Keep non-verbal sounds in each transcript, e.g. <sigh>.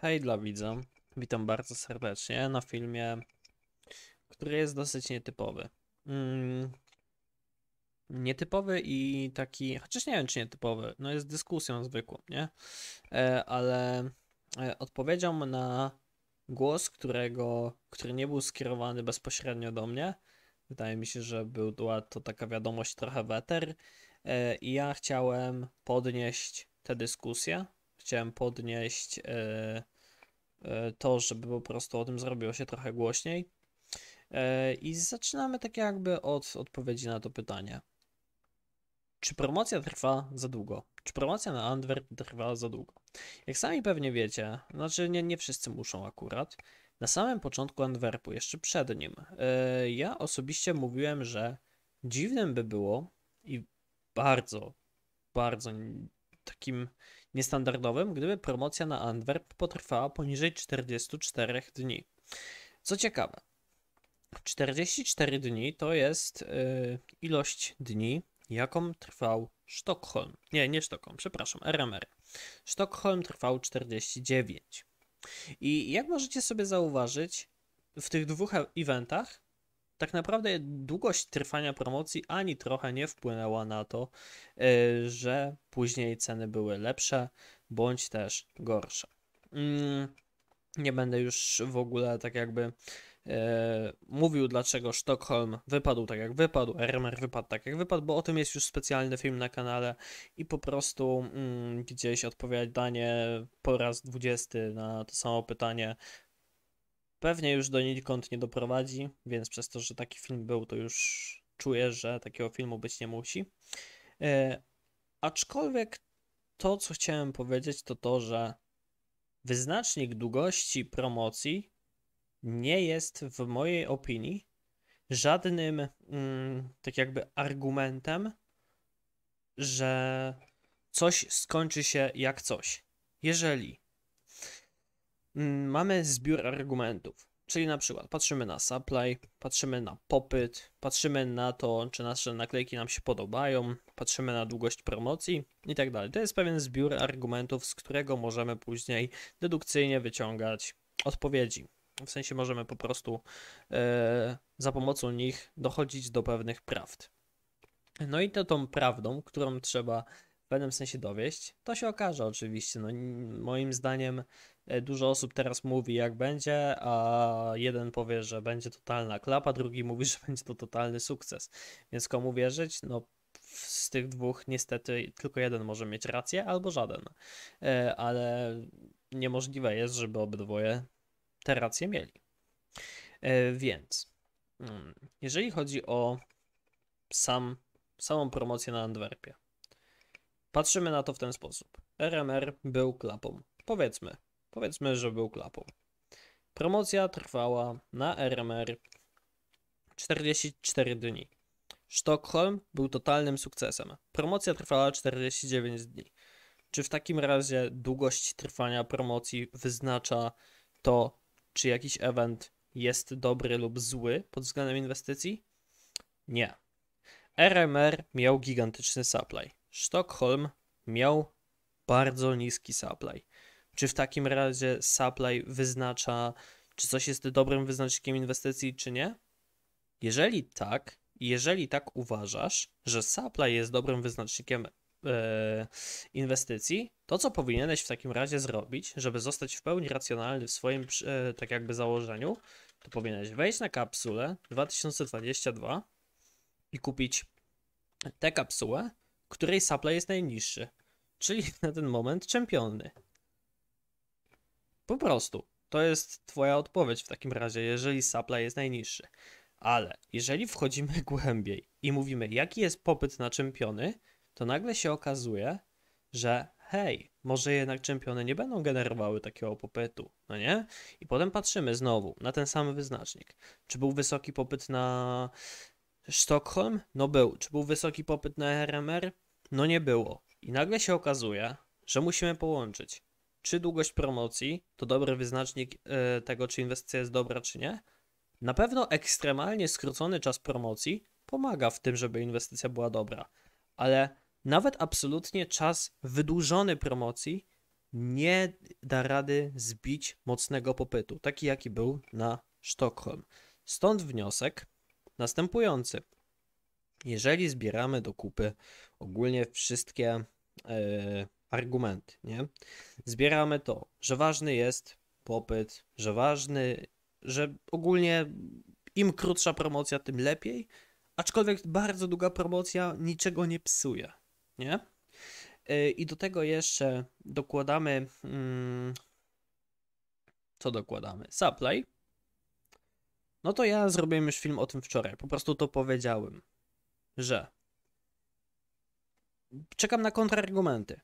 Hej dla widza, witam bardzo serdecznie na filmie, który jest dosyć nietypowy. Mm, nietypowy i taki, chociaż nie wiem czy nietypowy, no jest dyskusją zwykłą, nie? E, ale e, odpowiedzią na głos, którego, który nie był skierowany bezpośrednio do mnie, wydaje mi się, że była to taka wiadomość trochę weter e, i ja chciałem podnieść tę dyskusję chciałem podnieść e, e, to, żeby po prostu o tym zrobiło się trochę głośniej. E, I zaczynamy tak jakby od odpowiedzi na to pytanie. Czy promocja trwa za długo? Czy promocja na Antwerp trwa za długo? Jak sami pewnie wiecie, znaczy nie, nie wszyscy muszą akurat, na samym początku Antwerpu, jeszcze przed nim, ja osobiście mówiłem, że dziwnym by było i bardzo, bardzo takim niestandardowym, gdyby promocja na Antwerp potrwała poniżej 44 dni. Co ciekawe, 44 dni to jest yy, ilość dni, jaką trwał Sztokholm. Nie, nie Sztokholm, przepraszam, RMR. Sztokholm trwał 49. I jak możecie sobie zauważyć, w tych dwóch e- eventach tak naprawdę długość trwania promocji ani trochę nie wpłynęła na to, e, że później ceny były lepsze bądź też gorsze. Mm, nie będę już w ogóle tak jakby e, mówił, dlaczego Sztokholm wypadł tak jak wypadł, RMR wypadł tak jak wypadł, bo o tym jest już specjalny film na kanale i po prostu mm, gdzieś odpowiadanie po raz dwudziesty na to samo pytanie pewnie już do nikąd nie doprowadzi, więc przez to, że taki film był, to już czuję, że takiego filmu być nie musi. E, aczkolwiek to, co chciałem powiedzieć, to to, że wyznacznik długości promocji nie jest w mojej opinii żadnym mm, tak jakby argumentem, że coś skończy się jak coś. Jeżeli Mm, mamy zbiór argumentów. Czyli na przykład patrzymy na supply, patrzymy na popyt, patrzymy na to, czy nasze naklejki nam się podobają, patrzymy na długość promocji i tak dalej. To jest pewien zbiór argumentów, z którego możemy później dedukcyjnie wyciągać odpowiedzi. W sensie możemy po prostu e, za pomocą nich dochodzić do pewnych prawd. No i to tą prawdą, którą trzeba w pewnym sensie dowieść, to się okaże oczywiście. No, moim zdaniem E, dużo osób teraz mówi, jak będzie, a jeden powie, że będzie totalna klapa, drugi mówi, <laughs> że będzie to totalny sukces. Więc komu wierzyć? No, z tych dwóch niestety tylko jeden może mieć rację, albo żaden. E, ale niemożliwe jest, żeby obydwoje te racje mieli. E, więc, mm, jeżeli chodzi o sam, samą promocję na Antwerpie, patrzymy na to w ten sposób. RMR był klapą. Powiedzmy, Powiedzmy, że był klapą. Promocja trwała na RMR 44 dni. Sztokholm był totalnym sukcesem. Promocja trwała 49 dni. Czy w takim razie długość trwania promocji wyznacza to, czy jakiś event jest dobry lub zły pod względem inwestycji? Nie. RMR miał gigantyczny supply. Sztokholm miał bardzo niski supply. Czy w takim razie supply wyznacza, czy coś jest dobrym wyznacznikiem inwestycji, czy nie? Jeżeli tak, jeżeli tak uważasz, że supply jest dobrym wyznacznikiem e, inwestycji, to co powinieneś w takim razie zrobić, żeby zostać w pełni racjonalny w swoim e, tak jakby założeniu, to powinieneś wejść na kapsulę 2022 i kupić tę kapsułę, której supply jest najniższy, czyli na ten moment czempiony. Po prostu. To jest Twoja odpowiedź w takim razie, jeżeli supply jest najniższy. Ale jeżeli wchodzimy <laughs> głębiej i mówimy, jaki jest popyt na czempiony, to nagle się okazuje, że hej, może jednak czempiony nie będą generowały takiego popytu, no nie? I potem patrzymy znowu na ten sam wyznacznik. Czy był wysoki popyt na Sztokholm? No był. Czy był wysoki popyt na RMR? No nie było. I nagle się okazuje, że musimy połączyć czy długość promocji to dobry wyznacznik e, tego, czy inwestycja jest dobra, czy nie. Na pewno ekstremalnie skrócony czas promocji pomaga w tym, żeby inwestycja była dobra, ale nawet absolutnie czas wydłużony promocji nie da rady zbić mocnego popytu, taki jaki był na Sztokholm. Stąd wniosek następujący. Jeżeli zbieramy do kupy ogólnie wszystkie yy, argumenty, nie? Zbieramy to, że ważny jest popyt, że ważny, że ogólnie im krótsza promocja, tym lepiej, aczkolwiek bardzo długa promocja niczego nie psuje, nie? Y, I do tego jeszcze dokładamy. Hmm, co dokładamy? Supply. No to ja zrobiłem już film o tym wczoraj. Po prostu to powiedziałem, że czekam na kontrargumenty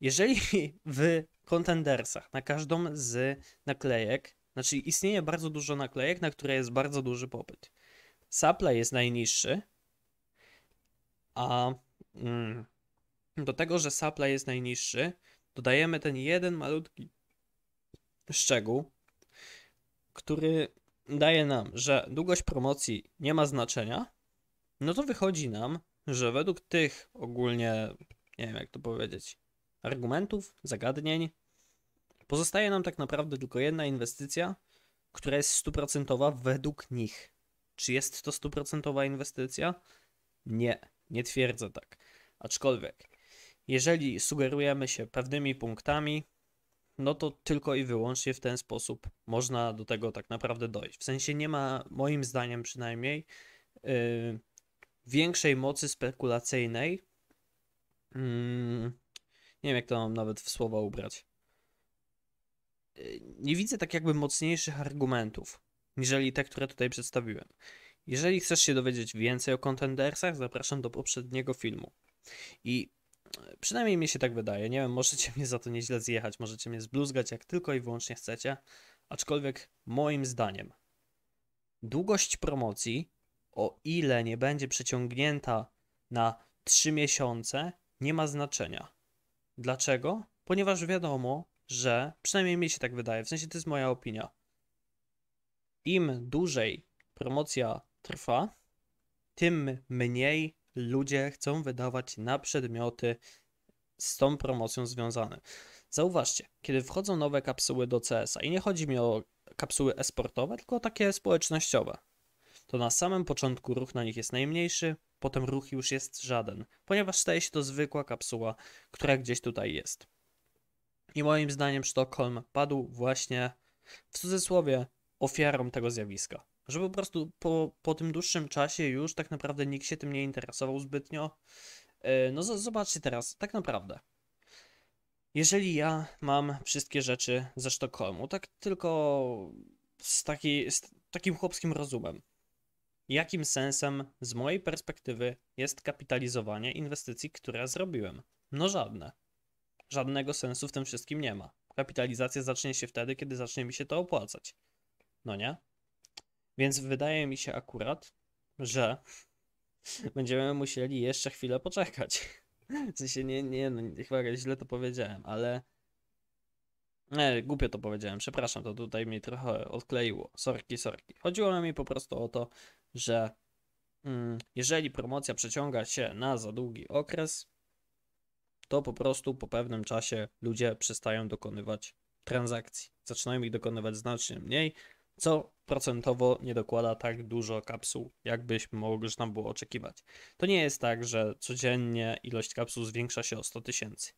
jeżeli <laughs> w kontendersach na każdą z naklejek, znaczy istnieje bardzo dużo naklejek, na które jest bardzo duży popyt. Supply jest najniższy, a mm, do tego, że supply jest najniższy, dodajemy ten jeden malutki szczegół, który daje nam, że długość promocji nie ma znaczenia, no to wychodzi nam, że według tych ogólnie, nie wiem jak to powiedzieć, argumentów, zagadnień. Pozostaje nam tak naprawdę tylko jedna inwestycja, która jest stuprocentowa według nich. Czy jest to stuprocentowa inwestycja? Nie, nie twierdzę tak. Aczkolwiek, jeżeli sugerujemy się pewnymi punktami, no to tylko i wyłącznie w ten sposób można do tego tak naprawdę dojść. W sensie nie ma, moim zdaniem przynajmniej, yy, większej mocy spekulacyjnej. Yy, nie wiem, jak to mam nawet w słowa ubrać. Y, nie widzę tak jakby mocniejszych argumentów, niżeli te, które tutaj przedstawiłem. Jeżeli chcesz się dowiedzieć więcej o contendersach, zapraszam do poprzedniego filmu. I y, przynajmniej mi się tak wydaje, nie wiem, możecie mnie za to nieźle zjechać, możecie mnie zbluzgać jak tylko i wyłącznie chcecie, aczkolwiek moim zdaniem długość promocji, o ile nie będzie przeciągnięta na 3 miesiące, nie ma znaczenia. Dlaczego? Ponieważ wiadomo, że przynajmniej mi się tak wydaje, w sensie to jest moja opinia. Im dłużej promocja trwa, tym mniej ludzie chcą wydawać na przedmioty z tą promocją związane. Zauważcie, kiedy wchodzą nowe kapsuły do CS-a i nie chodzi mi o kapsuły esportowe, tylko o takie społecznościowe, to na samym początku ruch na nich jest najmniejszy, potem ruch już jest żaden, ponieważ staje się to zwykła kapsuła, która gdzieś tutaj jest. I moim zdaniem Sztokholm padł właśnie w cudzysłowie ofiarą tego zjawiska. Że po prostu po, po tym dłuższym czasie już tak naprawdę nikt się tym nie interesował zbytnio. E, no zobaczcie teraz, tak naprawdę. Jeżeli ja mam wszystkie rzeczy ze Sztokholmu, tak tylko z, taki, z takim chłopskim rozumem, jakim sensem z mojej perspektywy jest kapitalizowanie inwestycji, które zrobiłem? No żadne. Żadnego sensu w tym wszystkim nie ma. Kapitalizacja zacznie się wtedy, kiedy zacznie mi się to opłacać. No nie? Więc wydaje mi się akurat, że <laughs> będziemy musieli jeszcze chwilę poczekać. <laughs> W sensie nie, nie, no, chyba źle to powiedziałem, ale E, głupio to powiedziałem, przepraszam, to tutaj mi trochę odkleiło. Sorki, sorki. Chodziło mi po prostu o to, że mm, jeżeli promocja przeciąga się na za długi okres, to po prostu po pewnym czasie ludzie przestają dokonywać transakcji. Zaczynają ich dokonywać znacznie mniej, co procentowo nie dokłada tak dużo kapsuł, jakbyśmy mogli tam było oczekiwać. To nie jest tak, że codziennie ilość kapsuł zwiększa się o 100 tysięcy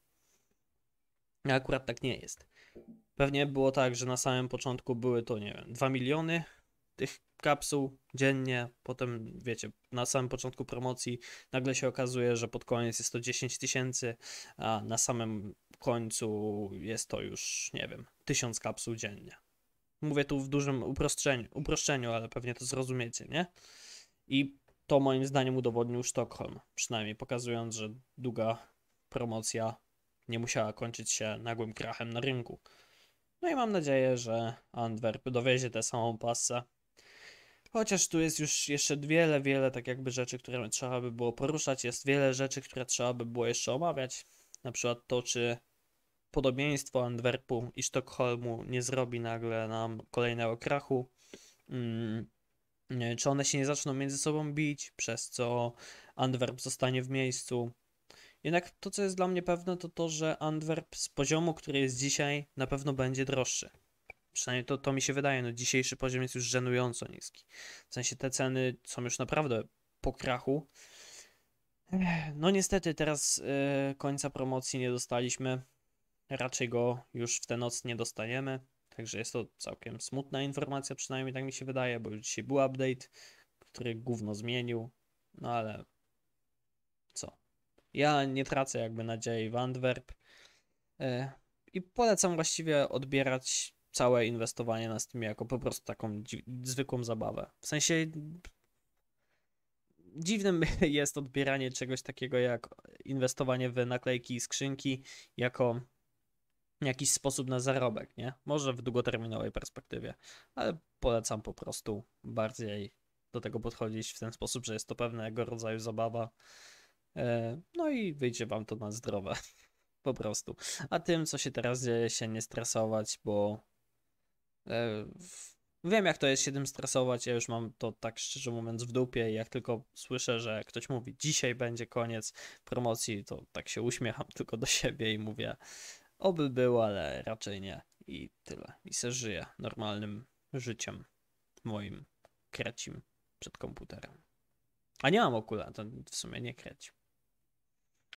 akurat tak nie jest. Pewnie było tak, że na samym początku były to, nie wiem, 2 miliony tych kapsuł dziennie, potem wiecie, na samym początku promocji nagle się okazuje, że pod koniec jest to 10 tysięcy, a na samym końcu jest to już, nie wiem, 1000 kapsuł dziennie. Mówię tu w dużym uproszczeniu, uproszczeniu, ale pewnie to zrozumiecie, nie? I to moim zdaniem udowodnił Sztokholm, przynajmniej pokazując, że długa promocja nie musiała kończyć się nagłym krachem na rynku. No i mam nadzieję, że Antwerp dowiezie tę samą pasę. Chociaż tu jest już jeszcze wiele, wiele tak jakby rzeczy, które trzeba by było poruszać, jest wiele rzeczy, które trzeba by było jeszcze omawiać. Na przykład to, czy podobieństwo Antwerpu i Sztokholmu nie zrobi nagle nam kolejnego krachu. Mm, czy one się nie zaczną między sobą bić, przez co Antwerp zostanie w miejscu. Jednak to, co jest dla mnie pewne, to to, że Antwerp z poziomu, który jest dzisiaj, na pewno będzie droższy. Przynajmniej to, to mi się wydaje. No, dzisiejszy poziom jest już żenująco niski. W sensie te ceny są już naprawdę po krachu. No niestety teraz e, końca promocji nie dostaliśmy. Raczej go już w tę noc nie dostaniemy. Także jest to całkiem smutna informacja, przynajmniej tak mi się wydaje, bo już dzisiaj był update, który gówno zmienił. No ale ja nie tracę jakby nadziei w Antwerp e, i polecam właściwie odbierać całe inwestowanie na Steamie jako po prostu taką zwykłą zabawę. W sensie dziwnym <laughs> jest odbieranie czegoś takiego jak inwestowanie w naklejki i skrzynki jako jakiś sposób na zarobek, nie? Może w długoterminowej perspektywie, ale polecam po prostu bardziej do tego podchodzić w ten sposób, że jest to pewnego rodzaju zabawa E, no i wyjdzie wam to na zdrowe. <laughs> Po prostu. A tym, co się teraz dzieje, się nie stresować, bo e, wiem, jak to jest się tym stresować. Ja już mam to tak szczerze mówiąc w dupie. Jak tylko słyszę, że ktoś mówi, dzisiaj będzie koniec promocji, to tak się uśmiecham <laughs> tylko do siebie i mówię, oby było, ale raczej nie. I tyle. I se żyję normalnym życiem moim krecim przed komputerem. A nie mam to w sumie nie kreć.